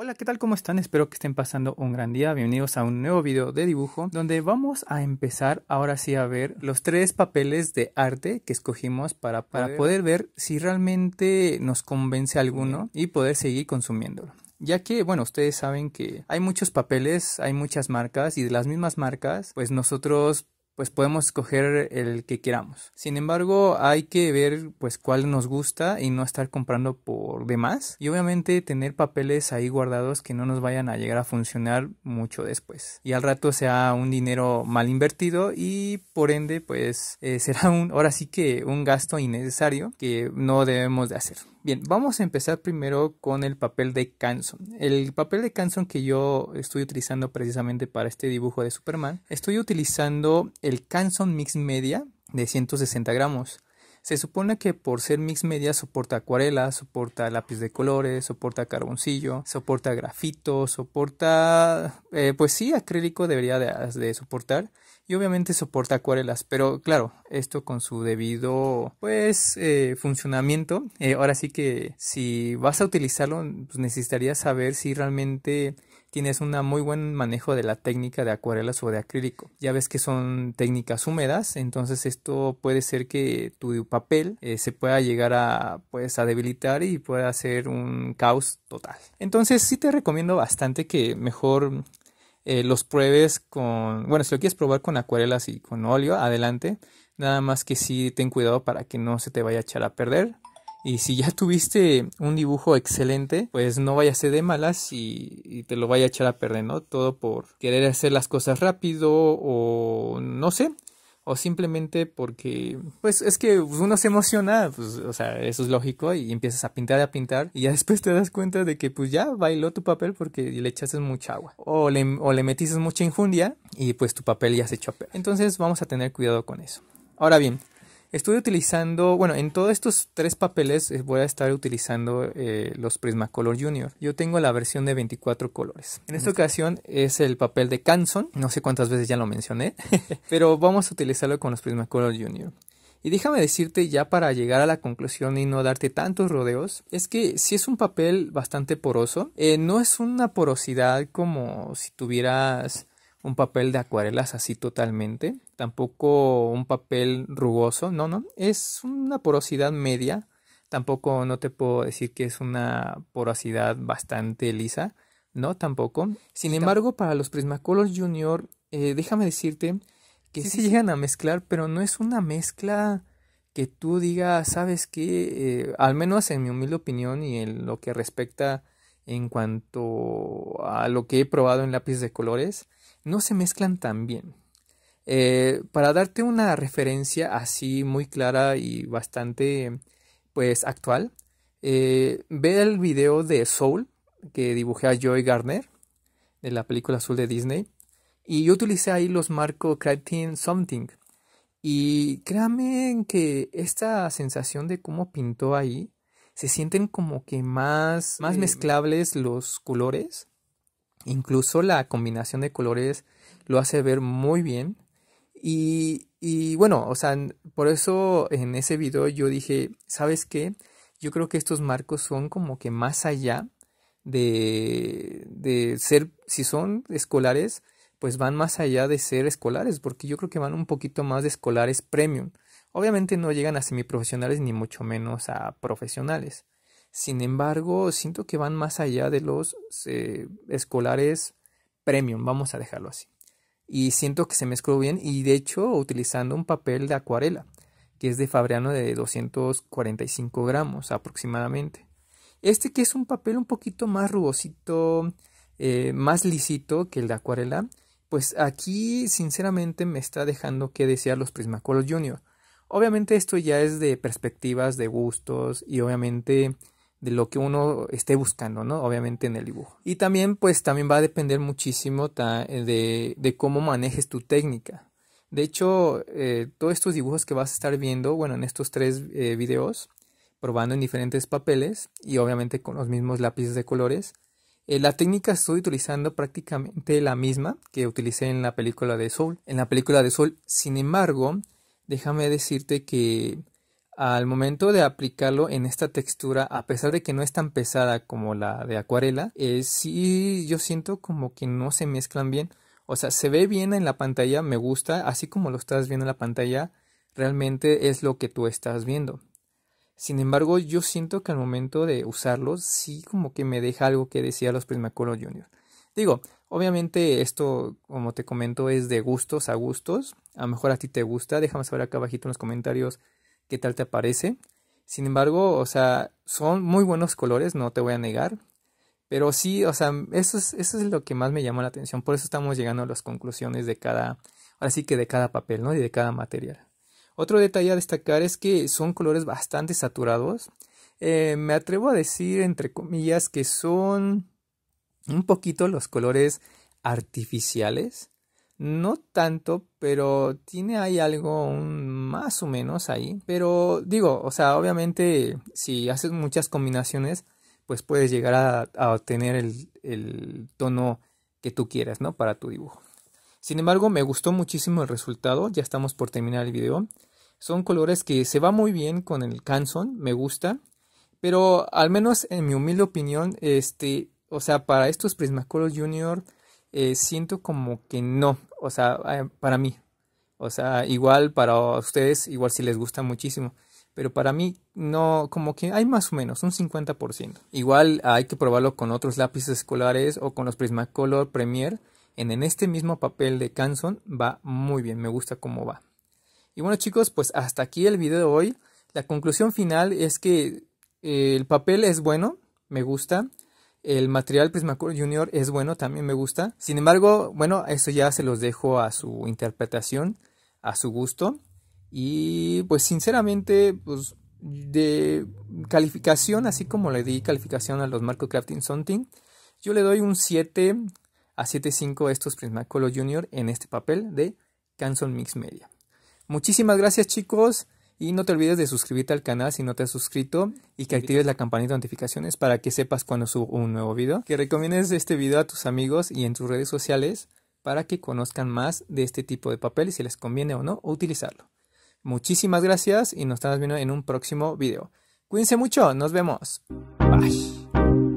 Hola, ¿qué tal? ¿Cómo están? Espero que estén pasando un gran día. Bienvenidos a un nuevo video de dibujo donde vamos a empezar ahora sí a ver los tres papeles de arte que escogimos para, para poder ver si realmente nos convence alguno y poder seguir consumiéndolo ya que, bueno, ustedes saben que hay muchos papeles, hay muchas marcas y de las mismas marcas, pues nosotros pues podemos escoger el que queramos. Sin embargo, hay que ver pues cuál nos gusta y no estar comprando por demás y obviamente tener papeles ahí guardados que no nos vayan a llegar a funcionar mucho después. Y al rato sea un dinero mal invertido y por ende pues eh, será un ahora sí que un gasto innecesario que no debemos de hacer. Bien, vamos a empezar primero con el papel de Canson. El papel de Canson que yo estoy utilizando precisamente para este dibujo de Superman, estoy utilizando el Canson Mix Media de 160 gramos. Se supone que por ser mix media soporta acuarela, soporta lápiz de colores, soporta carboncillo, soporta grafito, soporta, eh, pues sí, acrílico debería de, soportar y obviamente soporta acuarelas, pero claro, esto con su debido, pues, eh, funcionamiento. Eh, ahora sí que si vas a utilizarlo, pues necesitarías saber si realmente tienes un muy buen manejo de la técnica de acuarelas o de acrílico. Ya ves que son técnicas húmedas, entonces esto puede ser que tu papel eh, se pueda llegar a, pues, a debilitar y pueda ser un caos total. Entonces sí te recomiendo bastante que mejor eh, los pruebes con, bueno, si lo quieres probar con acuarelas y con óleo, adelante. Nada más que sí ten cuidado para que no se te vaya a echar a perder. Y si ya tuviste un dibujo excelente, pues no vayas a ser de malas y, te lo vaya a echar a perder, ¿no? Todo por querer hacer las cosas rápido o no sé. O simplemente porque, pues es que uno se emociona, pues, o sea, eso es lógico, y empiezas a pintar, a pintar, y ya después te das cuenta de que, pues ya bailó tu papel porque le echaste mucha agua, o le, o metiste mucha infundia, y pues tu papel ya se echó a Entonces, vamos a tener cuidado con eso. Ahora bien, Estoy utilizando, bueno, en todos estos tres papeles eh, voy a estar utilizando eh, los Prismacolor Junior. Yo tengo la versión de 24 colores. En esta ocasión es el papel de Canson, no sé cuántas veces ya lo mencioné, pero vamos a utilizarlo con los Prismacolor Junior. Y déjame decirte ya para llegar a la conclusión y no darte tantos rodeos, es que si es un papel bastante poroso, eh, no es una porosidad como si tuvieras un papel de acuarelas así totalmente, tampoco un papel rugoso, no, no, es una porosidad media, tampoco no te puedo decir que es una porosidad bastante lisa, no, tampoco. Sin embargo, para los Prismacolor Junior, eh, déjame decirte que sí, se llegan a mezclar, pero no es una mezcla que tú digas, sabes que, eh, al menos en mi humilde opinión y en lo que respecta en cuanto a lo que he probado en lápiz de colores, no se mezclan tan bien. Eh, para darte una referencia así muy clara y bastante pues actual, eh, ve el video de Soul que dibujé a Joy Gardner de la película azul de Disney y yo utilicé ahí los marcos Creating Something y créanme que esta sensación de cómo pintó ahí se sienten como que más, más mezclables los colores Incluso la combinación de colores lo hace ver muy bien. Y, bueno, o sea, por eso en ese video yo dije, ¿sabes qué? Yo creo que estos marcos son como que más allá de, de ser, si son escolares, pues van más allá de ser escolares, porque yo creo que van un poquito más de escolares premium. Obviamente no llegan a semiprofesionales ni mucho menos a profesionales. Sin embargo, siento que van más allá de los eh, escolares premium, vamos a dejarlo así. Y siento que se mezcló bien y de hecho utilizando un papel de acuarela, que es de Fabriano de 245 gramos aproximadamente. Este que es un papel un poquito más rugosito, eh, más lisito que el de acuarela, pues aquí sinceramente me está dejando que desear los Prismacolor Junior. Obviamente esto ya es de perspectivas, de gustos y obviamente de lo que uno esté buscando, ¿no? Obviamente en el dibujo. Y también, pues, también va a depender muchísimo eh, de, cómo manejes tu técnica. De hecho, eh, todos estos dibujos que vas a estar viendo, bueno, en estos tres eh, videos, probando en diferentes papeles y obviamente con los mismos lápices de colores, la técnica estoy utilizando prácticamente la misma que utilicé en la película de Soul. En la película de Soul, sin embargo, déjame decirte que al momento de aplicarlo en esta textura, a pesar de que no es tan pesada como la de acuarela, eh, sí yo siento como que no se mezclan bien. O sea, se ve bien en la pantalla, me gusta, así como lo estás viendo en la pantalla, realmente es lo que tú estás viendo. Sin embargo, yo siento que al momento de usarlos, sí como que me deja algo que decía los Prismacolor Junior. Digo, obviamente esto, como te comento, es de gustos a gustos. A lo mejor a ti te gusta. Déjame saber acá abajito en los comentarios qué tal te parece. Sin embargo, o sea, son muy buenos colores, no te voy a negar. Pero sí, o sea, eso es, lo que más me llamó la atención. Por eso estamos llegando a las conclusiones de cada, ahora sí que de cada papel, ¿no? Y de cada material. Otro detalle a destacar es que son colores bastante saturados. Eh, me atrevo a decir, entre comillas, que son un poquito los colores artificiales. No tanto, pero tiene ahí algo más o menos ahí. Pero digo, o sea, obviamente si haces muchas combinaciones, pues puedes llegar a, obtener el, tono que tú quieras, ¿no? Para tu dibujo. Sin embargo, me gustó muchísimo el resultado. Ya estamos por terminar el video. Son colores que se va muy bien con el canson, me gusta. Pero al menos en mi humilde opinión, este, o sea, para estos Prismacolor Junior eh, siento como que no, o sea, eh, para mí, o sea, igual para ustedes, igual si les gusta muchísimo, pero para mí no, como que hay más o menos un 50%. Igual hay que probarlo con otros lápices escolares o con los Prismacolor Premier, en, en este mismo papel de Canson va muy bien, me gusta cómo va. Y bueno chicos, pues hasta aquí el video de hoy. La conclusión final es que eh, el papel es bueno, me gusta, el material Prismacolor pues, Junior es bueno, también me gusta. Sin embargo, bueno, eso ya se los dejo a su interpretación, a su gusto. Y pues sinceramente, pues de calificación, así como le di calificación a los Marco Crafting Something, yo le doy un 7 a 7.5 a estos Prismacolor Junior en este papel de Canson Mix Media. Muchísimas gracias chicos. Y no te olvides de suscribirte al canal si no te has suscrito y que actives la campanita de notificaciones para que sepas cuando subo un nuevo video. Que recomiendes este video a tus amigos y en tus redes sociales para que conozcan más de este tipo de papel y si les conviene o no utilizarlo. Muchísimas gracias y nos estamos viendo en un próximo video. Cuídense mucho, nos vemos. Bye.